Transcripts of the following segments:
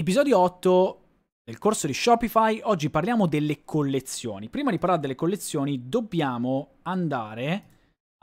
Episodio 8 del corso di Shopify, oggi parliamo delle collezioni. Prima di parlare delle collezioni dobbiamo andare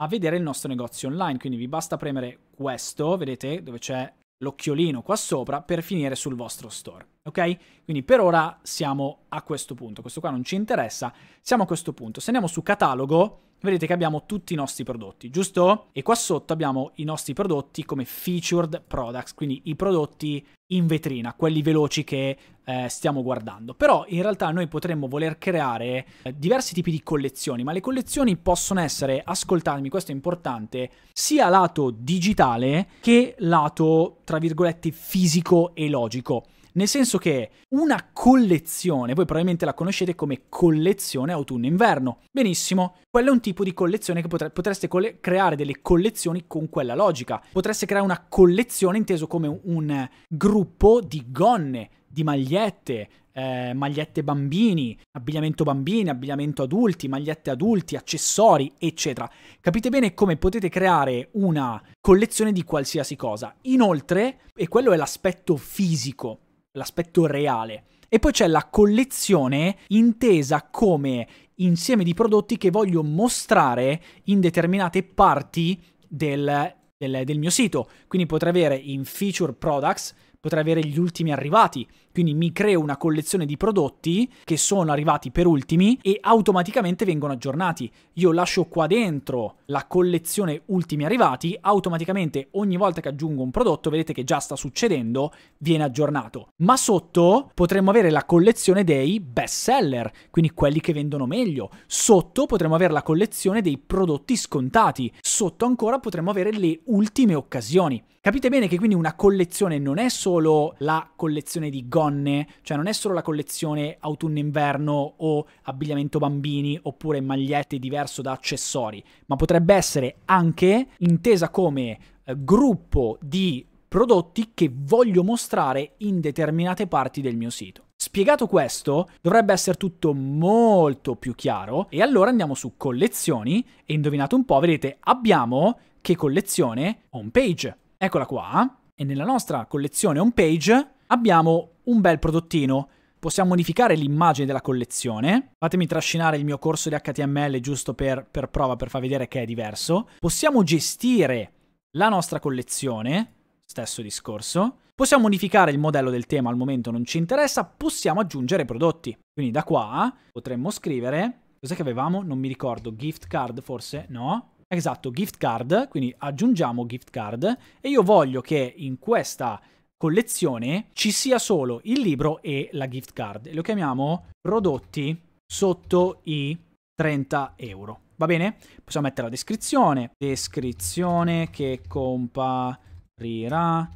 a vedere il nostro negozio online, quindi vi basta premere questo, vedete dove c'è l'occhiolino qua sopra per finire sul vostro store, ok? Quindi per ora siamo a questo punto, questo qua non ci interessa, siamo a questo punto. Se andiamo su catalogo vedete che abbiamo tutti i nostri prodotti, giusto? E qua sotto abbiamo i nostri prodotti come featured products, quindi i prodotti in vetrina, quelli veloci che eh, stiamo guardando. Però in realtà noi potremmo voler creare eh, diversi tipi di collezioni, ma le collezioni possono essere, ascoltatemi, questo è importante, sia lato digitale che lato, tra virgolette, fisico e logico. Nel senso che una collezione, voi probabilmente la conoscete come collezione autunno-inverno. Benissimo, quello è un tipo di collezione che potre potreste coll creare delle collezioni con quella logica. Potreste creare una collezione inteso come un, gruppo di gonne, di magliette, eh, magliette bambini, abbigliamento bambini, abbigliamento adulti, magliette adulti, accessori, eccetera. Capite bene come potete creare una collezione di qualsiasi cosa. Inoltre, e quello è l'aspetto fisico, l'aspetto reale. E poi c'è la collezione intesa come insieme di prodotti che voglio mostrare in determinate parti del, del, del mio sito. Quindi potrei avere in feature products potrei avere gli ultimi arrivati. Quindi mi creo una collezione di prodotti che sono arrivati per ultimi e automaticamente vengono aggiornati. Io lascio qua dentro la collezione ultimi arrivati, automaticamente ogni volta che aggiungo un prodotto, vedete che già sta succedendo, viene aggiornato. Ma sotto potremmo avere la collezione dei best seller, quindi quelli che vendono meglio. Sotto potremmo avere la collezione dei prodotti scontati sotto ancora potremmo avere le ultime occasioni. Capite bene che quindi una collezione non è solo la collezione di gonne, cioè non è solo la collezione autunno-inverno o abbigliamento bambini oppure magliette diverso da accessori, ma potrebbe essere anche intesa come eh, gruppo di prodotti che voglio mostrare in determinate parti del mio sito. Spiegato questo, dovrebbe essere tutto molto più chiaro e allora andiamo su collezioni e indovinate un po', vedete, abbiamo che collezione home page. Eccola qua e nella nostra collezione home page abbiamo un bel prodottino. Possiamo modificare l'immagine della collezione. Fatemi trascinare il mio corso di HTML giusto per, per prova, per far vedere che è diverso. Possiamo gestire la nostra collezione, stesso discorso Possiamo modificare il modello del tema, al momento non ci interessa, possiamo aggiungere prodotti. Quindi da qua potremmo scrivere... Cos'è che avevamo? Non mi ricordo. Gift card forse? No? Esatto, gift card, quindi aggiungiamo gift card e io voglio che in questa collezione ci sia solo il libro e la gift card. lo chiamiamo prodotti sotto i 30 euro. Va bene? Possiamo mettere la descrizione. Descrizione che comparirà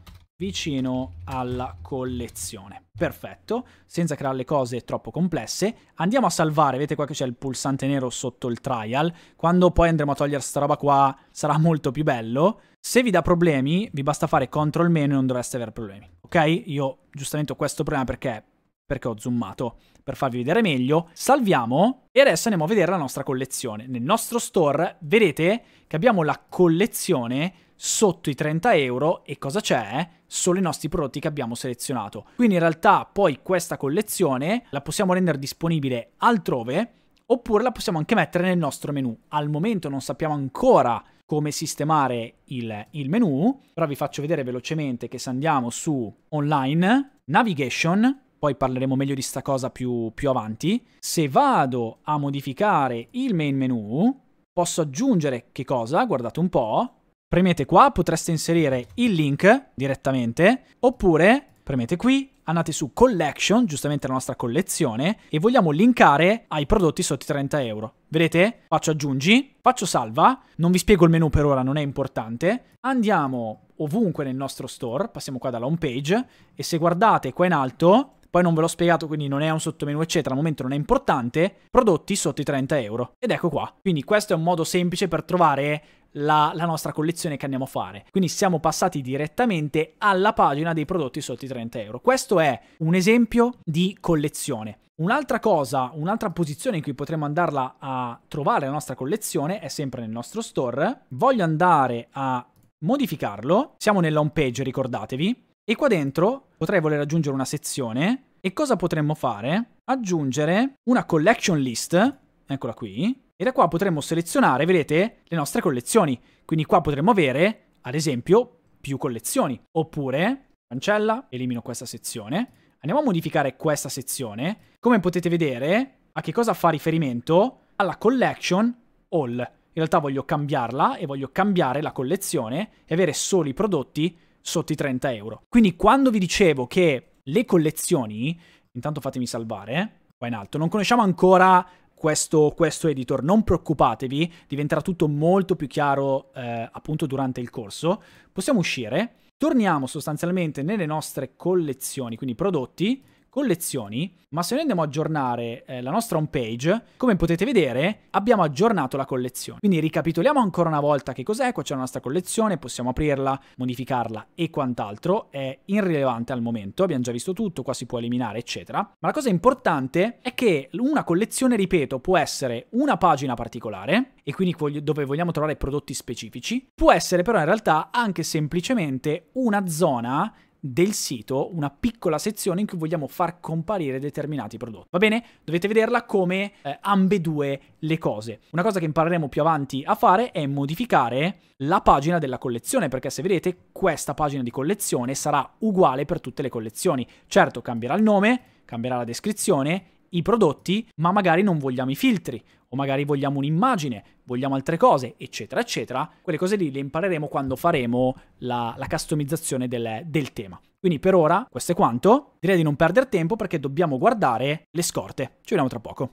vicino alla collezione. Perfetto, senza creare le cose troppo complesse. Andiamo a salvare, vedete qua che c'è il pulsante nero sotto il trial. Quando poi andremo a togliere sta roba qua sarà molto più bello. Se vi dà problemi, vi basta fare CTRL meno e non dovreste avere problemi. Ok? Io giustamente ho questo problema perché perché ho zoomato per farvi vedere meglio. Salviamo e adesso andiamo a vedere la nostra collezione. Nel nostro store vedete che abbiamo la collezione sotto i 30 euro e cosa c'è? Solo i nostri prodotti che abbiamo selezionato. Quindi in realtà poi questa collezione la possiamo rendere disponibile altrove oppure la possiamo anche mettere nel nostro menu. Al momento non sappiamo ancora come sistemare il, il menu, però vi faccio vedere velocemente che se andiamo su online, navigation, poi parleremo meglio di sta cosa più, più avanti, se vado a modificare il main menu, posso aggiungere che cosa? Guardate un po', Premete qua, potreste inserire il link direttamente, oppure premete qui, andate su Collection, giustamente la nostra collezione, e vogliamo linkare ai prodotti sotto i 30 euro. Vedete? Faccio aggiungi, faccio salva, non vi spiego il menu per ora, non è importante. Andiamo ovunque nel nostro store, passiamo qua dalla home page, e se guardate qua in alto poi non ve l'ho spiegato quindi non è un sottomenu eccetera, al momento non è importante, prodotti sotto i 30 euro. Ed ecco qua. Quindi questo è un modo semplice per trovare la, la, nostra collezione che andiamo a fare. Quindi siamo passati direttamente alla pagina dei prodotti sotto i 30 euro. Questo è un esempio di collezione. Un'altra cosa, un'altra posizione in cui potremmo andarla a trovare la nostra collezione è sempre nel nostro store. Voglio andare a modificarlo. Siamo nella home page, ricordatevi. E qua dentro potrei voler aggiungere una sezione e cosa potremmo fare? Aggiungere una collection list, eccola qui, e da qua potremmo selezionare, vedete, le nostre collezioni. Quindi qua potremmo avere, ad esempio, più collezioni. Oppure, cancella, elimino questa sezione, andiamo a modificare questa sezione. Come potete vedere, a che cosa fa riferimento? Alla collection all. In realtà voglio cambiarla e voglio cambiare la collezione e avere solo i prodotti sotto i 30 euro. Quindi quando vi dicevo che le collezioni, intanto fatemi salvare, eh, qua in alto, non conosciamo ancora questo, questo editor, non preoccupatevi, diventerà tutto molto più chiaro eh, appunto durante il corso. Possiamo uscire, torniamo sostanzialmente nelle nostre collezioni, quindi prodotti, collezioni, ma se noi andiamo a aggiornare eh, la nostra home page, come potete vedere, abbiamo aggiornato la collezione. Quindi ricapitoliamo ancora una volta che cos'è, qua c'è la nostra collezione, possiamo aprirla, modificarla e quant'altro, è irrilevante al momento, abbiamo già visto tutto, qua si può eliminare, eccetera. Ma la cosa importante è che una collezione, ripeto, può essere una pagina particolare e quindi dove vogliamo trovare prodotti specifici, può essere però in realtà anche semplicemente una zona del sito una piccola sezione in cui vogliamo far comparire determinati prodotti. Va bene? Dovete vederla come eh, ambedue le cose. Una cosa che impareremo più avanti a fare è modificare la pagina della collezione, perché se vedete questa pagina di collezione sarà uguale per tutte le collezioni. Certo, cambierà il nome, cambierà la descrizione i prodotti, ma magari non vogliamo i filtri, o magari vogliamo un'immagine, vogliamo altre cose, eccetera, eccetera. Quelle cose lì le impareremo quando faremo la, la customizzazione del, del tema. Quindi per ora questo è quanto, direi di non perdere tempo perché dobbiamo guardare le scorte. Ci vediamo tra poco.